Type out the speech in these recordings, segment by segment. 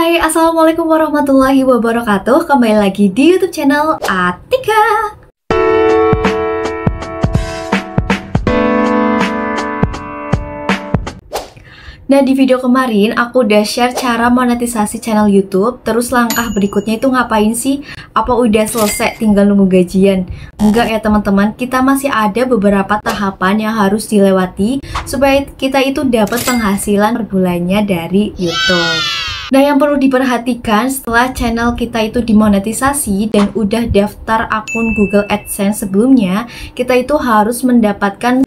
Hai, Assalamualaikum warahmatullahi wabarakatuh Kembali lagi di Youtube channel Atika Nah di video kemarin aku udah share cara monetisasi channel YouTube Terus langkah berikutnya itu ngapain sih? Apa udah selesai tinggal nunggu gajian? Enggak ya teman-teman, kita masih ada beberapa tahapan yang harus dilewati Supaya kita itu dapat penghasilan per bulannya dari YouTube Nah yang perlu diperhatikan setelah channel kita itu dimonetisasi dan udah daftar akun Google AdSense sebelumnya kita itu harus mendapatkan 10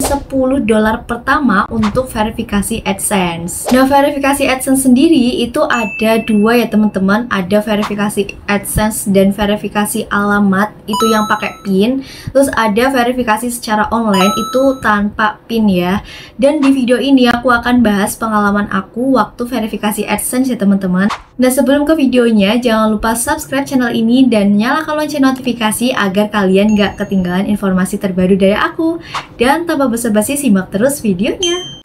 dolar pertama untuk verifikasi AdSense Nah verifikasi AdSense sendiri itu ada dua ya teman-teman ada verifikasi AdSense dan verifikasi alamat itu yang pakai PIN terus ada verifikasi secara online itu tanpa PIN ya dan di video ini aku akan bahas pengalaman aku waktu verifikasi AdSense ya teman-teman teman-teman. Nah sebelum ke videonya, jangan lupa subscribe channel ini dan nyalakan lonceng notifikasi agar kalian gak ketinggalan informasi terbaru dari aku. Dan tanpa basa-basi simak terus videonya.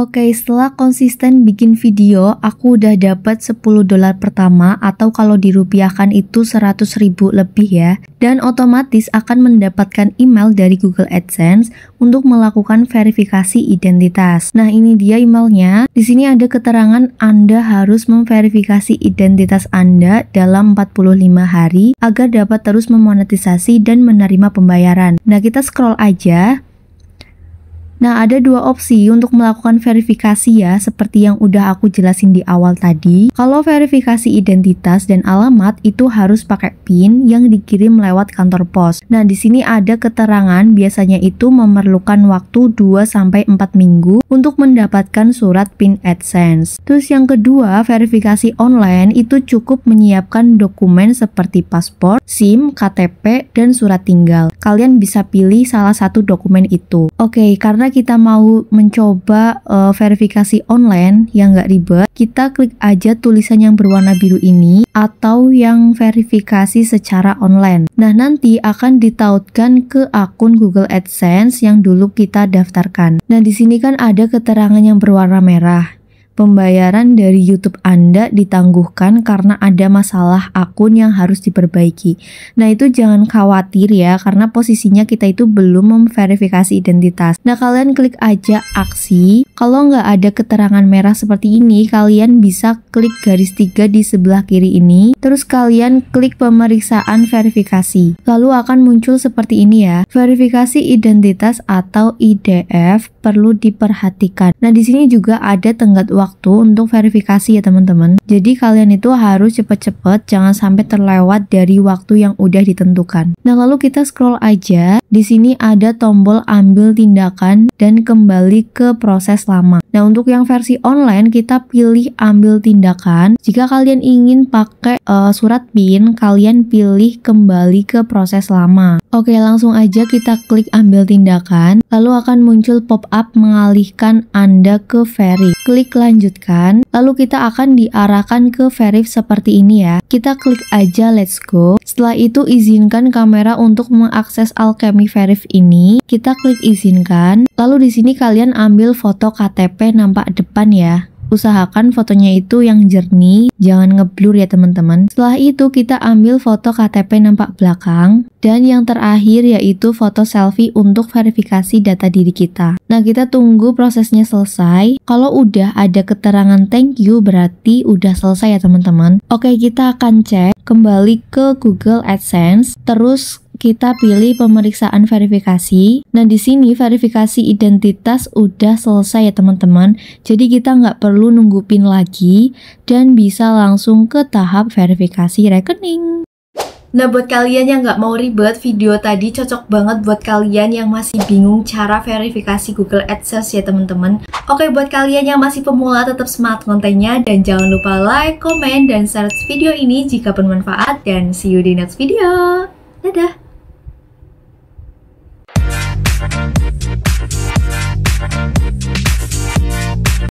Oke, okay, setelah konsisten bikin video, aku udah dapat 10 dolar pertama atau kalau dirupiahkan itu 100 ribu lebih ya. Dan otomatis akan mendapatkan email dari Google AdSense untuk melakukan verifikasi identitas. Nah, ini dia emailnya. Di sini ada keterangan Anda harus memverifikasi identitas Anda dalam 45 hari agar dapat terus memonetisasi dan menerima pembayaran. Nah, kita scroll aja. Nah, ada dua opsi untuk melakukan verifikasi ya, seperti yang udah aku jelasin di awal tadi. Kalau verifikasi identitas dan alamat itu harus pakai PIN yang dikirim lewat kantor pos. Nah, di sini ada keterangan biasanya itu memerlukan waktu 2 sampai 4 minggu untuk mendapatkan surat PIN AdSense. Terus yang kedua, verifikasi online itu cukup menyiapkan dokumen seperti paspor, SIM, KTP, dan surat tinggal. Kalian bisa pilih salah satu dokumen itu. Oke, karena kita mau mencoba uh, verifikasi online yang nggak ribet, kita klik aja tulisan yang berwarna biru ini atau yang verifikasi secara online. Nah, nanti akan ditautkan ke akun Google AdSense yang dulu kita daftarkan. Nah, di sini kan ada keterangan yang berwarna merah pembayaran dari YouTube Anda ditangguhkan karena ada masalah akun yang harus diperbaiki. Nah, itu jangan khawatir ya, karena posisinya kita itu belum memverifikasi identitas. Nah, kalian klik aja aksi. Kalau nggak ada keterangan merah seperti ini, kalian bisa klik garis tiga di sebelah kiri ini. Terus kalian klik pemeriksaan verifikasi. Lalu akan muncul seperti ini ya. Verifikasi identitas atau IDF perlu diperhatikan. Nah, di sini juga ada tenggat waktu waktu untuk verifikasi ya teman-teman. Jadi kalian itu harus cepet-cepet, jangan sampai terlewat dari waktu yang udah ditentukan. Nah lalu kita scroll aja, di sini ada tombol ambil tindakan dan kembali ke proses lama. Nah untuk yang versi online kita pilih ambil tindakan. Jika kalian ingin pakai uh, surat PIN, kalian pilih kembali ke proses lama. Oke, langsung aja kita klik ambil tindakan, lalu akan muncul pop-up mengalihkan Anda ke verif. Klik lanjutkan, lalu kita akan diarahkan ke verif seperti ini ya. Kita klik aja let's go. Setelah itu izinkan kamera untuk mengakses Alchemy Verif ini. Kita klik izinkan, lalu di sini kalian ambil foto KTP nampak depan ya. Usahakan fotonya itu yang jernih, jangan ngeblur ya teman-teman. Setelah itu kita ambil foto KTP nampak belakang. Dan yang terakhir yaitu foto selfie untuk verifikasi data diri kita. Nah kita tunggu prosesnya selesai. Kalau udah ada keterangan thank you berarti udah selesai ya teman-teman. Oke kita akan cek kembali ke Google AdSense. Terus kita pilih pemeriksaan verifikasi. Nah, di sini verifikasi identitas udah selesai ya teman-teman. Jadi kita nggak perlu nunggu PIN lagi dan bisa langsung ke tahap verifikasi rekening. Nah buat kalian yang nggak mau ribet, video tadi cocok banget buat kalian yang masih bingung cara verifikasi Google AdSense ya teman-teman. Oke buat kalian yang masih pemula tetap semangat kontennya dan jangan lupa like, comment, dan share video ini jika bermanfaat dan see you di next video. Dadah!